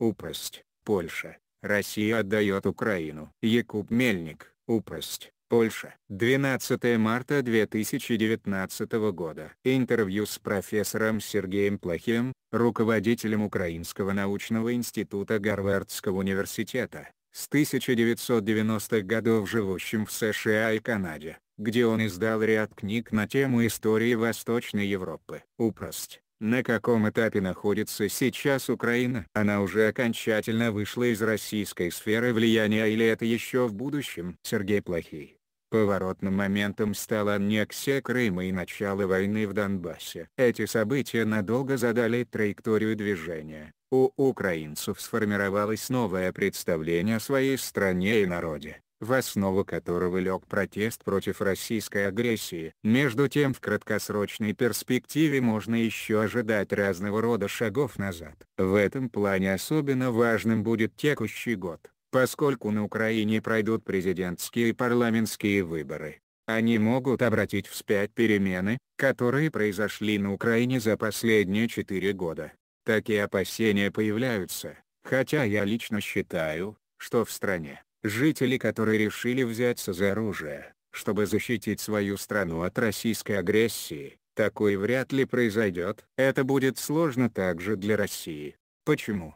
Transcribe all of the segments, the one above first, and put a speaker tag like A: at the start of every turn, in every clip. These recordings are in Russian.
A: Упасть, Польша. Россия отдает Украину. Якуб Мельник, Упасть, Польша. 12 марта 2019 года. Интервью с профессором Сергеем Плохим, руководителем Украинского научного института Гарвардского университета, с 1990-х годов живущим в США и Канаде, где он издал ряд книг на тему истории Восточной Европы. Упрость. На каком этапе находится сейчас Украина? Она уже окончательно вышла из российской сферы влияния или это еще в будущем? Сергей Плохий. Поворотным моментом стала аннексия Крыма и начало войны в Донбассе. Эти события надолго задали траекторию движения. У украинцев сформировалось новое представление о своей стране и народе в основу которого лег протест против российской агрессии. Между тем в краткосрочной перспективе можно еще ожидать разного рода шагов назад. В этом плане особенно важным будет текущий год, поскольку на Украине пройдут президентские и парламентские выборы. Они могут обратить вспять перемены, которые произошли на Украине за последние четыре года. Такие опасения появляются, хотя я лично считаю, что в стране, Жители которые решили взяться за оружие, чтобы защитить свою страну от российской агрессии, такое вряд ли произойдет. Это будет сложно также для России. Почему?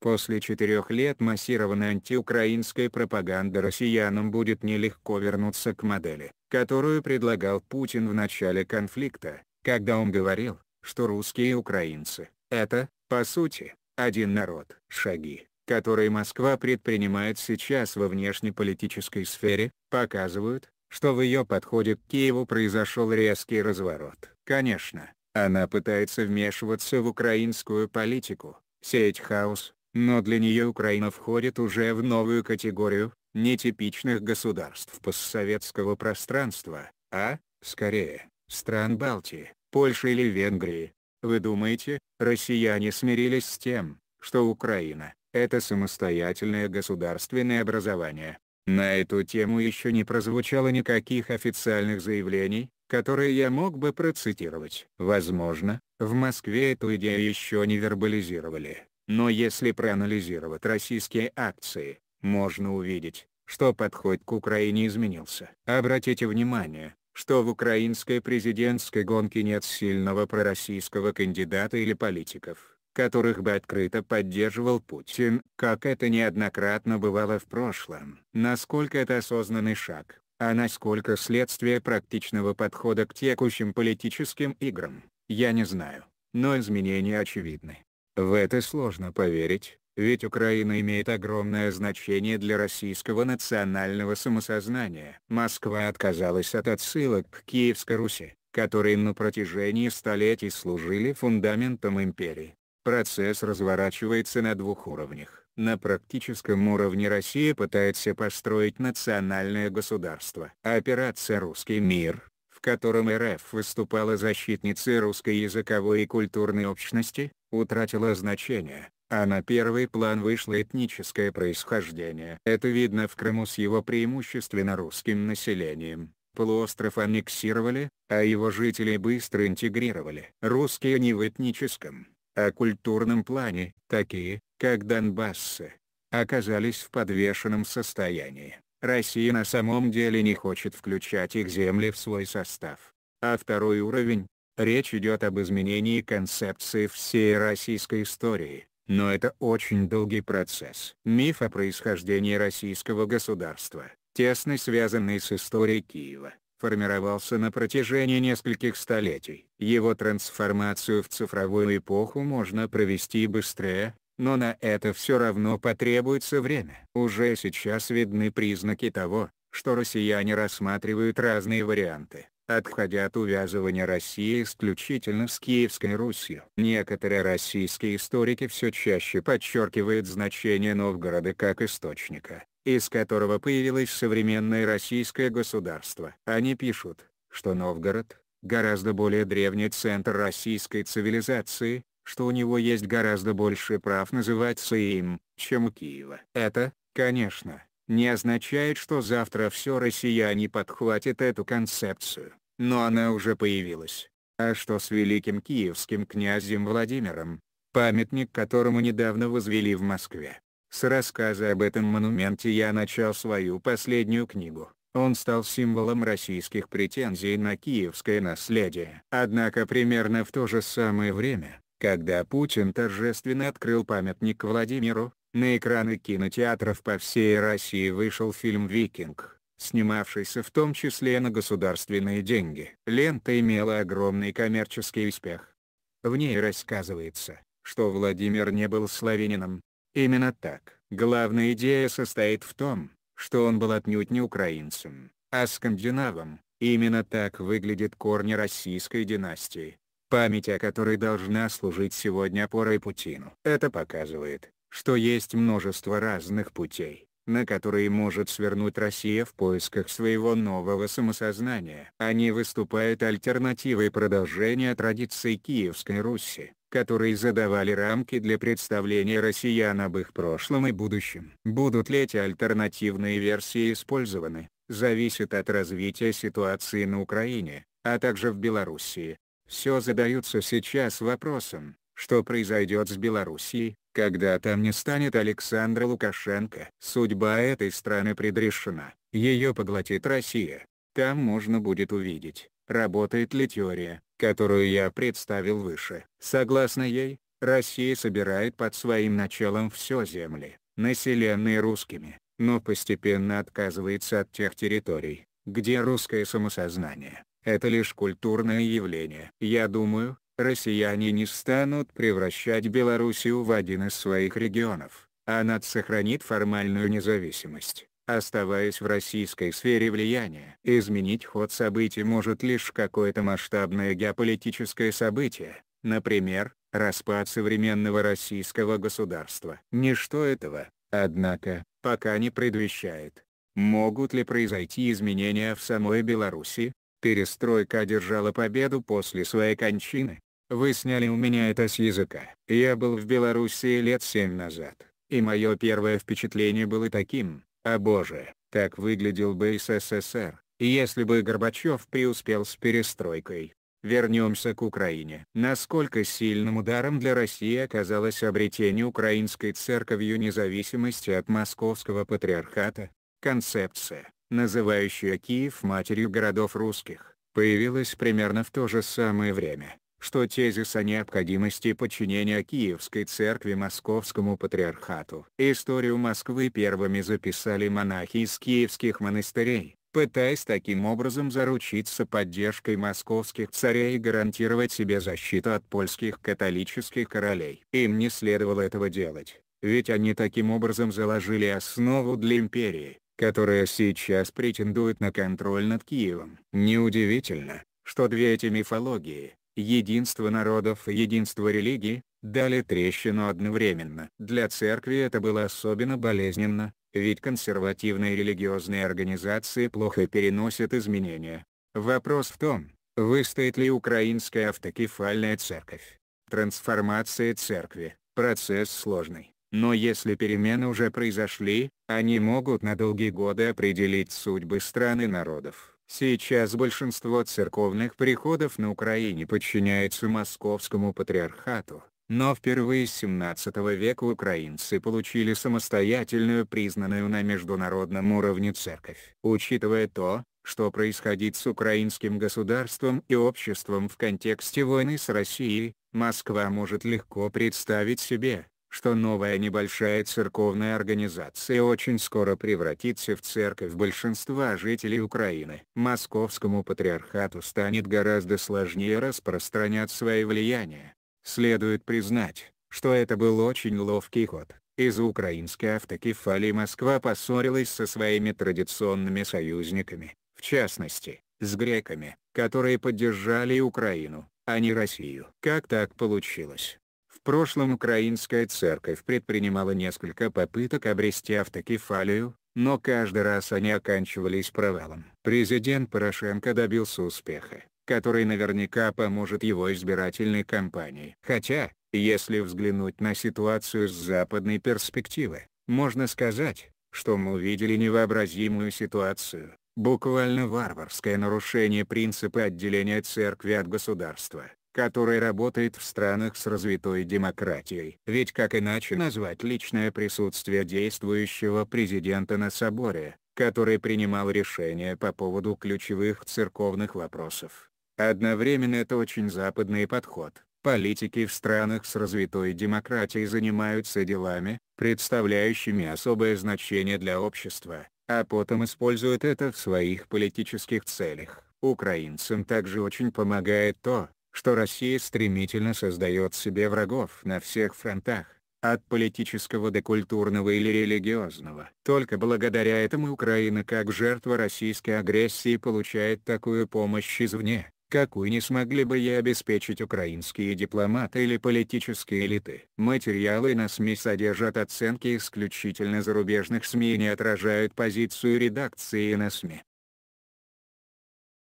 A: После четырех лет массированной антиукраинской пропаганды россиянам будет нелегко вернуться к модели, которую предлагал Путин в начале конфликта, когда он говорил, что русские и украинцы — это, по сути, один народ. Шаги, которые Москва предпринимает сейчас во внешнеполитической сфере, показывают, что в ее подходе к Киеву произошел резкий разворот. Конечно, она пытается вмешиваться в украинскую политику, сеять хаос, но для нее Украина входит уже в новую категорию, нетипичных государств постсоветского пространства, а, скорее, стран Балтии, Польши или Венгрии. Вы думаете, россияне смирились с тем, что Украина, это самостоятельное государственное образование. На эту тему еще не прозвучало никаких официальных заявлений, которые я мог бы процитировать. Возможно, в Москве эту идею еще не вербализировали, но если проанализировать российские акции, можно увидеть, что подход к Украине изменился. Обратите внимание, что в украинской президентской гонке нет сильного пророссийского кандидата или политиков которых бы открыто поддерживал Путин, как это неоднократно бывало в прошлом. Насколько это осознанный шаг, а насколько следствие практичного подхода к текущим политическим играм, я не знаю, но изменения очевидны. В это сложно поверить, ведь Украина имеет огромное значение для российского национального самосознания. Москва отказалась от отсылок к Киевской Руси, которые на протяжении столетий служили фундаментом империи. Процесс разворачивается на двух уровнях. На практическом уровне Россия пытается построить национальное государство. Операция «Русский мир», в котором РФ выступала защитницей русской языковой и культурной общности, утратила значение, а на первый план вышло этническое происхождение. Это видно в Крыму с его преимущественно русским населением. Полуостров аннексировали, а его жителей быстро интегрировали. Русские не в этническом о культурном плане, такие, как Донбассы, оказались в подвешенном состоянии. Россия на самом деле не хочет включать их земли в свой состав. А второй уровень, речь идет об изменении концепции всей российской истории, но это очень долгий процесс. Миф о происхождении российского государства, тесно связанный с историей Киева, формировался на протяжении нескольких столетий. Его трансформацию в цифровую эпоху можно провести быстрее, но на это все равно потребуется время. Уже сейчас видны признаки того, что россияне рассматривают разные варианты, отходя от увязывания России исключительно с Киевской Русью. Некоторые российские историки все чаще подчеркивают значение Новгорода как источника, из которого появилось современное российское государство. Они пишут, что Новгород – гораздо более древний центр российской цивилизации, что у него есть гораздо больше прав называться им, чем у Киева. Это, конечно, не означает, что завтра все россияне подхватят эту концепцию, но она уже появилась. А что с великим киевским князем Владимиром, памятник которому недавно возвели в Москве? С рассказа об этом монументе я начал свою последнюю книгу. Он стал символом российских претензий на киевское наследие. Однако примерно в то же самое время, когда Путин торжественно открыл памятник Владимиру, на экраны кинотеатров по всей России вышел фильм «Викинг», снимавшийся в том числе на государственные деньги. Лента имела огромный коммерческий успех. В ней рассказывается, что Владимир не был славянином, Именно так. Главная идея состоит в том, что он был отнюдь не украинцем, а скандинавом. Именно так выглядят корни российской династии, память о которой должна служить сегодня опорой Путину. Это показывает, что есть множество разных путей, на которые может свернуть Россия в поисках своего нового самосознания. Они выступают альтернативой продолжения традиций Киевской Руси которые задавали рамки для представления россиян об их прошлом и будущем. Будут ли эти альтернативные версии использованы, зависит от развития ситуации на Украине, а также в Белоруссии. Все задаются сейчас вопросом, что произойдет с Белоруссией, когда там не станет Александра Лукашенко. Судьба этой страны предрешена, ее поглотит Россия. Там можно будет увидеть, работает ли теория, которую я представил выше. Согласно ей, Россия собирает под своим началом все земли, населенные русскими, но постепенно отказывается от тех территорий, где русское самосознание – это лишь культурное явление. Я думаю, россияне не станут превращать Белоруссию в один из своих регионов, а она сохранит формальную независимость. Оставаясь в российской сфере влияния, изменить ход событий может лишь какое-то масштабное геополитическое событие, например, распад современного российского государства. Ничто этого, однако, пока не предвещает. Могут ли произойти изменения в самой Беларуси? Перестройка одержала победу после своей кончины. Вы сняли у меня это с языка. Я был в Беларуси лет семь назад, и мое первое впечатление было таким, а боже, так выглядел бы СССР, если бы Горбачев преуспел с перестройкой. Вернемся к Украине. Насколько сильным ударом для России оказалось обретение украинской церковью независимости от московского патриархата? Концепция, называющая Киев матерью городов русских, появилась примерно в то же самое время что тезис о необходимости подчинения Киевской церкви Московскому патриархату. Историю Москвы первыми записали монахи из киевских монастырей, пытаясь таким образом заручиться поддержкой московских царей и гарантировать себе защиту от польских католических королей. Им не следовало этого делать, ведь они таким образом заложили основу для империи, которая сейчас претендует на контроль над Киевом. Неудивительно, что две эти мифологии, единство народов и единство религий, дали трещину одновременно. Для церкви это было особенно болезненно, ведь консервативные религиозные организации плохо переносят изменения. Вопрос в том, выстоит ли украинская автокефальная церковь. Трансформация церкви – процесс сложный, но если перемены уже произошли, они могут на долгие годы определить судьбы стран и народов. Сейчас большинство церковных приходов на Украине подчиняется московскому патриархату, но впервые с 17 века украинцы получили самостоятельную признанную на международном уровне церковь. Учитывая то, что происходит с украинским государством и обществом в контексте войны с Россией, Москва может легко представить себе, что новая небольшая церковная организация очень скоро превратится в церковь большинства жителей Украины. Московскому патриархату станет гораздо сложнее распространять свои влияния. Следует признать, что это был очень ловкий ход. из украинской автокефалии Москва поссорилась со своими традиционными союзниками, в частности, с греками, которые поддержали Украину, а не Россию. Как так получилось? прошлом украинская церковь предпринимала несколько попыток обрести автокефалию, но каждый раз они оканчивались провалом. Президент Порошенко добился успеха, который наверняка поможет его избирательной кампании. Хотя, если взглянуть на ситуацию с западной перспективы, можно сказать, что мы увидели невообразимую ситуацию, буквально варварское нарушение принципа отделения церкви от государства который работает в странах с развитой демократией. Ведь как иначе назвать личное присутствие действующего президента на соборе, который принимал решения по поводу ключевых церковных вопросов. Одновременно это очень западный подход. Политики в странах с развитой демократией занимаются делами, представляющими особое значение для общества, а потом используют это в своих политических целях. Украинцам также очень помогает то, что Россия стремительно создает себе врагов на всех фронтах, от политического до культурного или религиозного. Только благодаря этому Украина как жертва российской агрессии получает такую помощь извне, какую не смогли бы ей обеспечить украинские дипломаты или политические элиты. Материалы на СМИ содержат оценки исключительно зарубежных СМИ и не отражают позицию редакции на СМИ.